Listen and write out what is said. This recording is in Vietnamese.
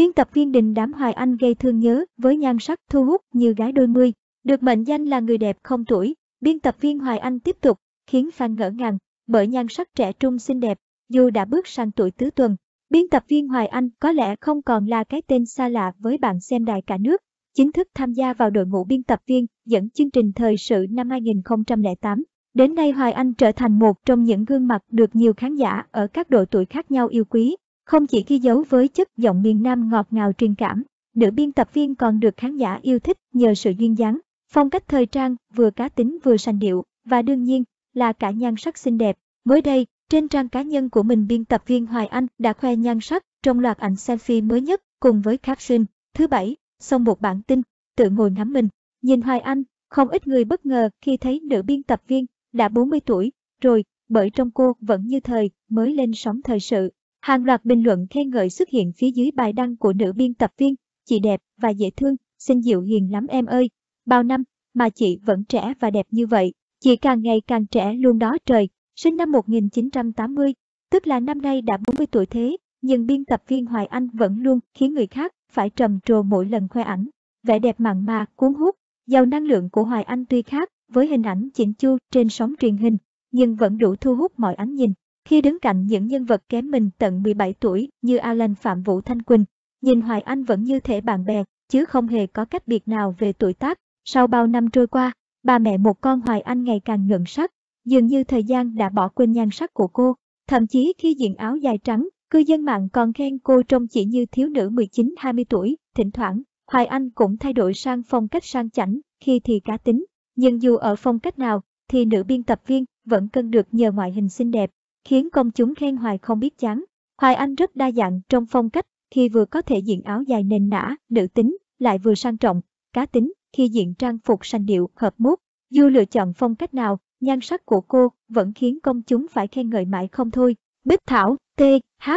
Biên tập viên Đình Đám Hoài Anh gây thương nhớ với nhan sắc thu hút như gái đôi mươi. Được mệnh danh là người đẹp không tuổi, biên tập viên Hoài Anh tiếp tục, khiến fan ngỡ ngàng bởi nhan sắc trẻ trung xinh đẹp, dù đã bước sang tuổi tứ tuần. Biên tập viên Hoài Anh có lẽ không còn là cái tên xa lạ với bạn xem đài cả nước, chính thức tham gia vào đội ngũ biên tập viên dẫn chương trình thời sự năm 2008. Đến nay Hoài Anh trở thành một trong những gương mặt được nhiều khán giả ở các độ tuổi khác nhau yêu quý. Không chỉ ghi dấu với chất giọng miền Nam ngọt ngào truyền cảm, nữ biên tập viên còn được khán giả yêu thích nhờ sự duyên dáng, phong cách thời trang vừa cá tính vừa sành điệu và đương nhiên là cả nhan sắc xinh đẹp. Mới đây, trên trang cá nhân của mình biên tập viên Hoài Anh đã khoe nhan sắc trong loạt ảnh selfie mới nhất cùng với caption thứ bảy, xong một bản tin, tự ngồi ngắm mình. Nhìn Hoài Anh, không ít người bất ngờ khi thấy nữ biên tập viên đã 40 tuổi rồi, bởi trong cô vẫn như thời mới lên sóng thời sự. Hàng loạt bình luận khen ngợi xuất hiện phía dưới bài đăng của nữ biên tập viên, chị đẹp và dễ thương, xin dịu hiền lắm em ơi. Bao năm mà chị vẫn trẻ và đẹp như vậy, chị càng ngày càng trẻ luôn đó trời. Sinh năm 1980, tức là năm nay đã 40 tuổi thế, nhưng biên tập viên Hoài Anh vẫn luôn khiến người khác phải trầm trồ mỗi lần khoe ảnh. Vẻ đẹp mặn mà, cuốn hút, giàu năng lượng của Hoài Anh tuy khác với hình ảnh chỉnh chu trên sóng truyền hình, nhưng vẫn đủ thu hút mọi ánh nhìn. Khi đứng cạnh những nhân vật kém mình tận 17 tuổi như Alan Phạm Vũ Thanh Quỳnh, nhìn Hoài Anh vẫn như thể bạn bè, chứ không hề có cách biệt nào về tuổi tác. Sau bao năm trôi qua, bà mẹ một con Hoài Anh ngày càng ngượng sắc, dường như thời gian đã bỏ quên nhan sắc của cô. Thậm chí khi diện áo dài trắng, cư dân mạng còn khen cô trông chỉ như thiếu nữ 19-20 tuổi. Thỉnh thoảng, Hoài Anh cũng thay đổi sang phong cách sang chảnh, khi thì cá tính. Nhưng dù ở phong cách nào, thì nữ biên tập viên vẫn cân được nhờ ngoại hình xinh đẹp, khiến công chúng khen Hoài không biết chán. Hoài Anh rất đa dạng trong phong cách, khi vừa có thể diện áo dài nền nã, nữ tính, lại vừa sang trọng, cá tính, khi diện trang phục sành điệu, hợp mốt. Dù lựa chọn phong cách nào, nhan sắc của cô vẫn khiến công chúng phải khen ngợi mãi không thôi. Bích Thảo, T, H.